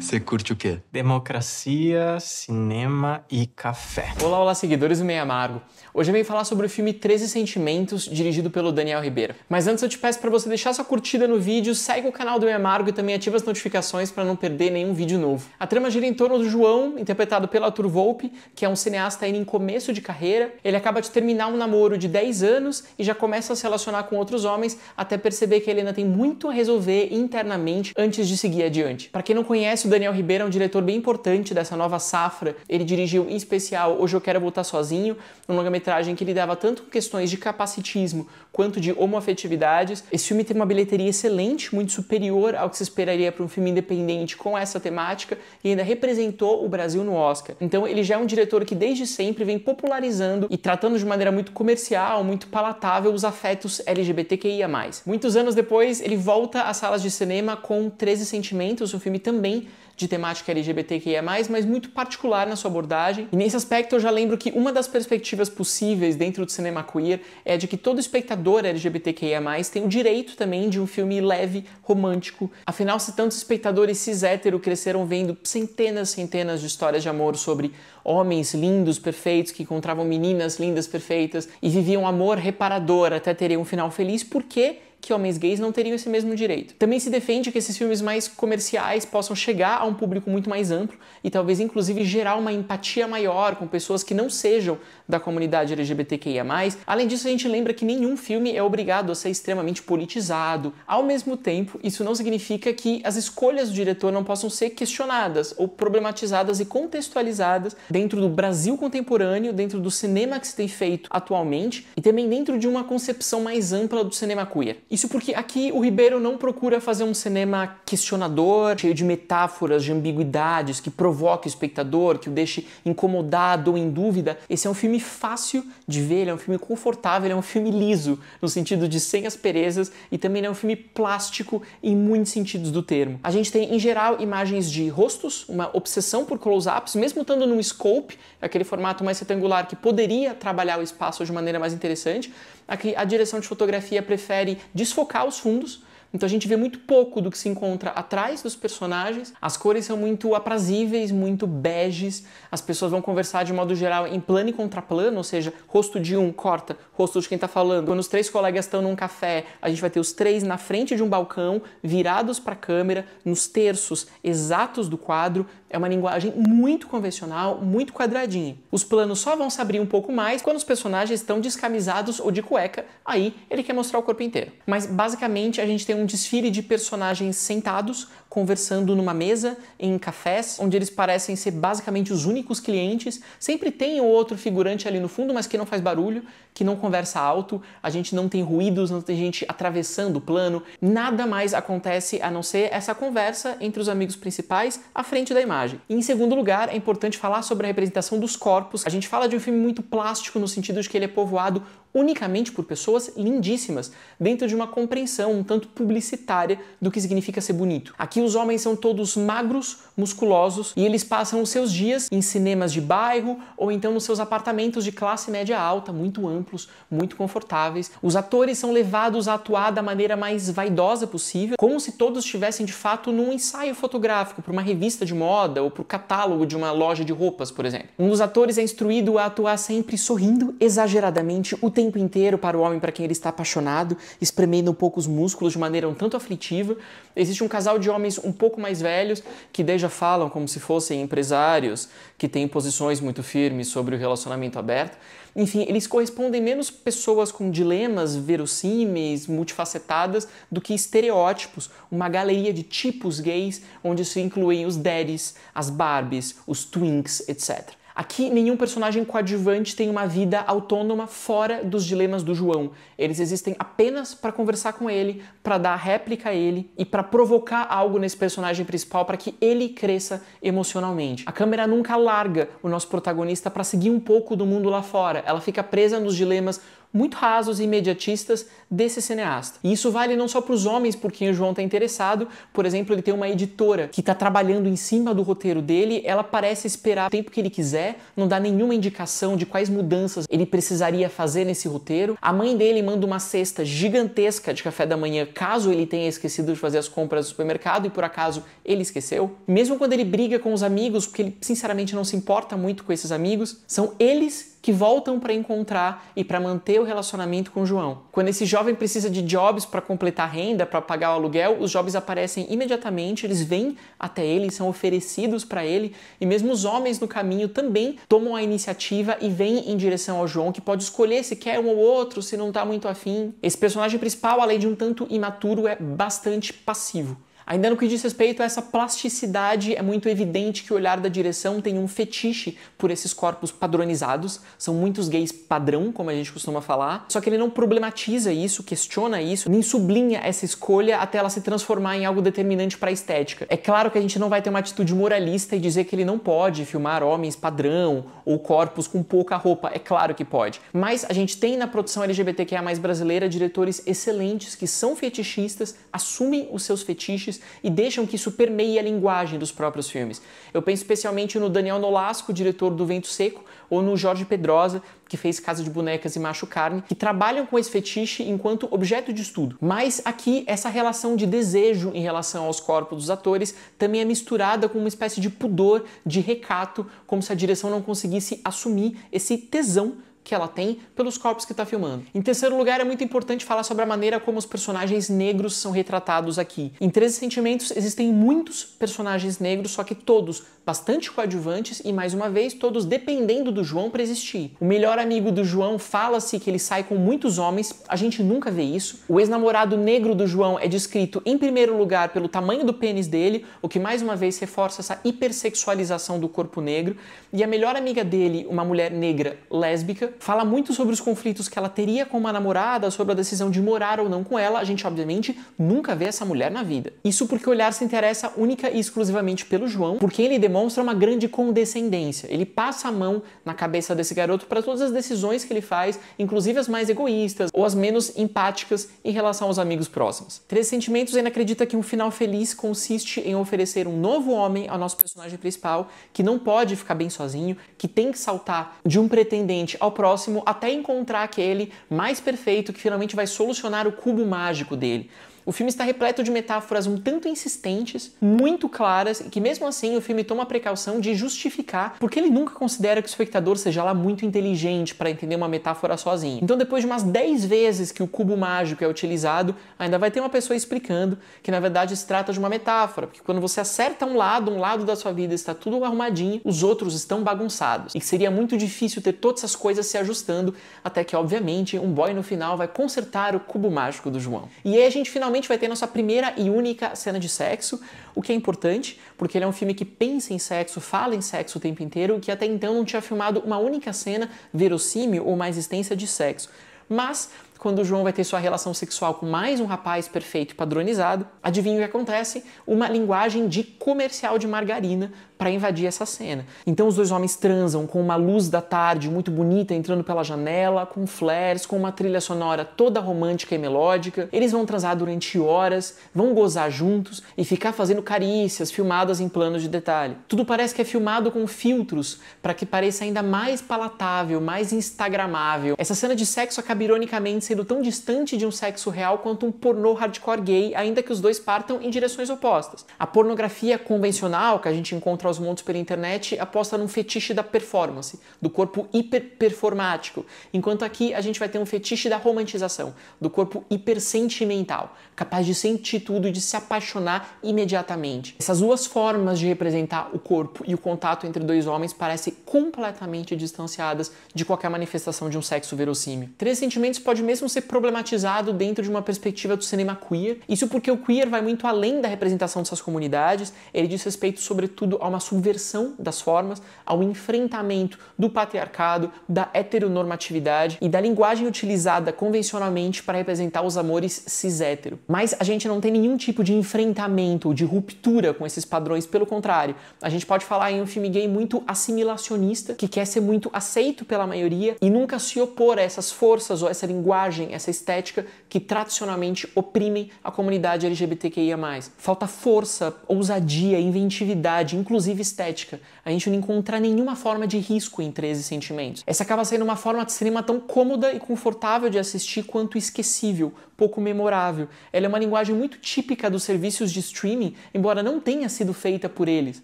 Você curte o quê? Democracia, cinema e café. Olá, olá, seguidores do Meio Amargo. Hoje eu venho falar sobre o filme 13 Sentimentos, dirigido pelo Daniel Ribeiro. Mas antes eu te peço para você deixar sua curtida no vídeo, segue o canal do Meio Amargo e também ativa as notificações para não perder nenhum vídeo novo. A trama gira em torno do João, interpretado pela Arthur Volpe, que é um cineasta ainda em começo de carreira. Ele acaba de terminar um namoro de 10 anos e já começa a se relacionar com outros homens até perceber que ele ainda tem muito a resolver internamente antes de seguir adiante. Para quem não conhece, conhece, o Daniel Ribeiro é um diretor bem importante dessa nova safra. Ele dirigiu, em especial, Hoje Eu Quero Voltar Sozinho, um longa-metragem que lidava tanto com questões de capacitismo quanto de homoafetividades. Esse filme tem uma bilheteria excelente, muito superior ao que se esperaria para um filme independente com essa temática e ainda representou o Brasil no Oscar. Então, ele já é um diretor que desde sempre vem popularizando e tratando de maneira muito comercial, muito palatável os afetos LGBTQIA. Muitos anos depois, ele volta às salas de cinema com 13 Sentimentos, um filme também de temática LGBTQIA+, mas muito particular na sua abordagem. E nesse aspecto eu já lembro que uma das perspectivas possíveis dentro do cinema queer é de que todo espectador LGBTQIA+, tem o direito também de um filme leve, romântico. Afinal, se tantos espectadores cis hétero cresceram vendo centenas, centenas de histórias de amor sobre homens lindos, perfeitos, que encontravam meninas lindas, perfeitas e viviam amor reparador até terem um final feliz, por que que homens gays não teriam esse mesmo direito. Também se defende que esses filmes mais comerciais possam chegar a um público muito mais amplo e talvez inclusive gerar uma empatia maior com pessoas que não sejam da comunidade LGBTQIA+. Além disso, a gente lembra que nenhum filme é obrigado a ser extremamente politizado. Ao mesmo tempo, isso não significa que as escolhas do diretor não possam ser questionadas ou problematizadas e contextualizadas dentro do Brasil contemporâneo, dentro do cinema que se tem feito atualmente e também dentro de uma concepção mais ampla do cinema queer. Isso porque aqui o Ribeiro não procura fazer um cinema questionador, cheio de metáforas, de ambiguidades, que provoque o espectador, que o deixe incomodado ou em dúvida. Esse é um filme fácil de ver, ele é um filme confortável, ele é um filme liso, no sentido de sem asperezas, e também é um filme plástico em muitos sentidos do termo. A gente tem, em geral, imagens de rostos, uma obsessão por close-ups, mesmo estando num scope, aquele formato mais retangular que poderia trabalhar o espaço de maneira mais interessante, a, a direção de fotografia prefere desfocar os fundos então a gente vê muito pouco do que se encontra atrás dos personagens. As cores são muito aprazíveis, muito beges. As pessoas vão conversar de modo geral em plano e contraplano, ou seja, rosto de um corta, rosto de quem está falando. Quando os três colegas estão num café, a gente vai ter os três na frente de um balcão, virados para a câmera, nos terços exatos do quadro. É uma linguagem muito convencional, muito quadradinha. Os planos só vão se abrir um pouco mais quando os personagens estão descamisados ou de cueca, aí ele quer mostrar o corpo inteiro. Mas basicamente a gente tem um um desfile de personagens sentados conversando numa mesa, em cafés, onde eles parecem ser basicamente os únicos clientes. Sempre tem o outro figurante ali no fundo, mas que não faz barulho, que não conversa alto, a gente não tem ruídos, não tem gente atravessando o plano, nada mais acontece a não ser essa conversa entre os amigos principais à frente da imagem. E em segundo lugar, é importante falar sobre a representação dos corpos. A gente fala de um filme muito plástico no sentido de que ele é povoado unicamente por pessoas lindíssimas, dentro de uma compreensão um tanto publicitária do que significa ser bonito. Aqui os homens são todos magros, musculosos e eles passam os seus dias em cinemas de bairro ou então nos seus apartamentos de classe média alta, muito amplos, muito confortáveis. Os atores são levados a atuar da maneira mais vaidosa possível, como se todos estivessem de fato num ensaio fotográfico para uma revista de moda ou para o catálogo de uma loja de roupas, por exemplo. Um dos atores é instruído a atuar sempre sorrindo exageradamente o tempo inteiro para o homem para quem ele está apaixonado, espremendo um pouco os músculos de maneira um tanto aflitiva. Existe um casal de homens homens um pouco mais velhos que déjà falam como se fossem empresários, que têm posições muito firmes sobre o relacionamento aberto. Enfim, eles correspondem menos pessoas com dilemas verossímeis, multifacetadas, do que estereótipos, uma galeria de tipos gays onde se incluem os daddies, as barbies, os twinks, etc. Aqui, nenhum personagem coadjuvante tem uma vida autônoma fora dos dilemas do João. Eles existem apenas para conversar com ele, para dar réplica a ele e para provocar algo nesse personagem principal para que ele cresça emocionalmente. A câmera nunca larga o nosso protagonista para seguir um pouco do mundo lá fora. Ela fica presa nos dilemas muito rasos e imediatistas desse cineasta. E isso vale não só para os homens por quem o João está interessado, por exemplo, ele tem uma editora que está trabalhando em cima do roteiro dele, ela parece esperar o tempo que ele quiser, não dá nenhuma indicação de quais mudanças ele precisaria fazer nesse roteiro. A mãe dele manda uma cesta gigantesca de café da manhã, caso ele tenha esquecido de fazer as compras no supermercado e por acaso ele esqueceu. Mesmo quando ele briga com os amigos, porque ele sinceramente não se importa muito com esses amigos, são eles que voltam para encontrar e para manter o relacionamento com João. Quando esse jovem precisa de jobs para completar a renda, para pagar o aluguel, os jobs aparecem imediatamente, eles vêm até ele, são oferecidos para ele, e mesmo os homens no caminho também tomam a iniciativa e vêm em direção ao João, que pode escolher se quer um ou outro, se não está muito afim. Esse personagem principal, além de um tanto imaturo, é bastante passivo. Ainda no que diz respeito a essa plasticidade, é muito evidente que o olhar da direção tem um fetiche por esses corpos padronizados. São muitos gays padrão, como a gente costuma falar. Só que ele não problematiza isso, questiona isso, nem sublinha essa escolha até ela se transformar em algo determinante para a estética. É claro que a gente não vai ter uma atitude moralista e dizer que ele não pode filmar homens padrão ou corpos com pouca roupa. É claro que pode. Mas a gente tem na produção LGBTQIA brasileira diretores excelentes que são fetichistas, assumem os seus fetiches e deixam que isso permeie a linguagem dos próprios filmes. Eu penso especialmente no Daniel Nolasco, diretor do Vento Seco, ou no Jorge Pedrosa, que fez Casa de Bonecas e Macho Carne, que trabalham com esse fetiche enquanto objeto de estudo. Mas aqui, essa relação de desejo em relação aos corpos dos atores também é misturada com uma espécie de pudor, de recato, como se a direção não conseguisse assumir esse tesão que ela tem pelos corpos que está filmando. Em terceiro lugar, é muito importante falar sobre a maneira como os personagens negros são retratados aqui. Em 13 Sentimentos existem muitos personagens negros, só que todos bastante coadjuvantes e, mais uma vez, todos dependendo do João para existir. O melhor amigo do João fala-se que ele sai com muitos homens, a gente nunca vê isso. O ex-namorado negro do João é descrito, em primeiro lugar, pelo tamanho do pênis dele, o que, mais uma vez, reforça essa hipersexualização do corpo negro. E a melhor amiga dele, uma mulher negra lésbica, fala muito sobre os conflitos que ela teria com uma namorada, sobre a decisão de morar ou não com ela. A gente, obviamente, nunca vê essa mulher na vida. Isso porque o olhar se interessa única e exclusivamente pelo João, por quem ele demonstra demonstra uma grande condescendência. Ele passa a mão na cabeça desse garoto para todas as decisões que ele faz, inclusive as mais egoístas ou as menos empáticas em relação aos amigos próximos. Três Sentimentos ainda acredita que um final feliz consiste em oferecer um novo homem ao nosso personagem principal, que não pode ficar bem sozinho, que tem que saltar de um pretendente ao próximo até encontrar aquele mais perfeito que finalmente vai solucionar o cubo mágico dele. O filme está repleto de metáforas um tanto insistentes, muito claras, e que mesmo assim o filme toma a precaução de justificar porque ele nunca considera que o espectador seja lá muito inteligente para entender uma metáfora sozinho. Então, depois de umas 10 vezes que o cubo mágico é utilizado, ainda vai ter uma pessoa explicando que na verdade se trata de uma metáfora, porque quando você acerta um lado, um lado da sua vida está tudo arrumadinho, os outros estão bagunçados. E que seria muito difícil ter todas essas coisas se ajustando, até que, obviamente, um boy no final vai consertar o cubo mágico do João. E aí a gente finalmente finalmente vai ter nossa primeira e única cena de sexo, o que é importante, porque ele é um filme que pensa em sexo, fala em sexo o tempo inteiro, que até então não tinha filmado uma única cena verossímil ou uma existência de sexo. Mas quando o João vai ter sua relação sexual com mais um rapaz perfeito e padronizado, adivinha o que acontece? Uma linguagem de comercial de margarina para invadir essa cena. Então os dois homens transam com uma luz da tarde muito bonita entrando pela janela, com flares, com uma trilha sonora toda romântica e melódica. Eles vão transar durante horas, vão gozar juntos e ficar fazendo carícias filmadas em planos de detalhe. Tudo parece que é filmado com filtros para que pareça ainda mais palatável, mais instagramável. Essa cena de sexo acaba ironicamente sido tão distante de um sexo real quanto um pornô hardcore gay, ainda que os dois partam em direções opostas. A pornografia convencional, que a gente encontra aos montes pela internet, aposta num fetiche da performance, do corpo hiperperformático, enquanto aqui a gente vai ter um fetiche da romantização, do corpo hipersentimental, capaz de sentir tudo e de se apaixonar imediatamente. Essas duas formas de representar o corpo e o contato entre dois homens parecem completamente distanciadas de qualquer manifestação de um sexo verossímil. Três sentimentos pode mesmo mesmo ser problematizado dentro de uma perspectiva do cinema queer. Isso porque o queer vai muito além da representação dessas comunidades, ele diz respeito, sobretudo, a uma subversão das formas, ao enfrentamento do patriarcado, da heteronormatividade e da linguagem utilizada convencionalmente para representar os amores cis hétero. Mas a gente não tem nenhum tipo de enfrentamento ou de ruptura com esses padrões, pelo contrário, a gente pode falar em um filme gay muito assimilacionista, que quer ser muito aceito pela maioria e nunca se opor a essas forças ou a essa linguagem imagem, essa estética que tradicionalmente oprimem a comunidade LGBTQIA. Falta força, ousadia, inventividade, inclusive estética. A gente não encontra nenhuma forma de risco em 13 sentimentos. Essa acaba sendo uma forma de cinema tão cômoda e confortável de assistir quanto esquecível, pouco memorável. Ela é uma linguagem muito típica dos serviços de streaming, embora não tenha sido feita por eles.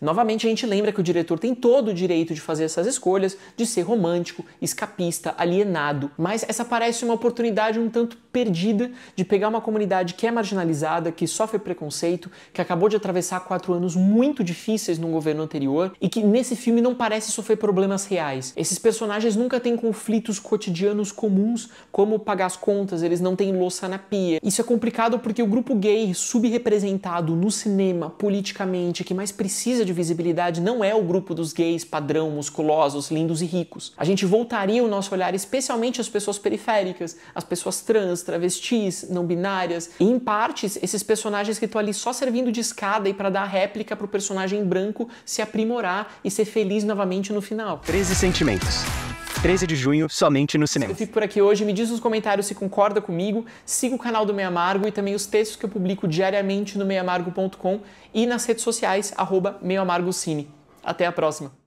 Novamente, a gente lembra que o diretor tem todo o direito de fazer essas escolhas, de ser romântico, escapista, alienado, mas essa parece uma oportunidade oportunidade um tanto perdida de pegar uma comunidade que é marginalizada, que sofre preconceito, que acabou de atravessar quatro anos muito difíceis no governo anterior e que nesse filme não parece sofrer problemas reais. Esses personagens nunca têm conflitos cotidianos comuns, como pagar as contas, eles não têm louça na pia. Isso é complicado porque o grupo gay subrepresentado no cinema, politicamente, que mais precisa de visibilidade não é o grupo dos gays padrão, musculosos, lindos e ricos. A gente voltaria o nosso olhar especialmente às pessoas periféricas, as pessoas trans, travestis, não binárias. E em partes, esses personagens que estão ali só servindo de escada e para dar réplica para o personagem branco se aprimorar e ser feliz novamente no final. 13 sentimentos. 13 de junho, somente no cinema. Eu fico por aqui hoje, me diz nos comentários se concorda comigo, siga o canal do Meia Amargo e também os textos que eu publico diariamente no meiamargo.com e nas redes sociais, arroba Meio Amargo Cine. Até a próxima!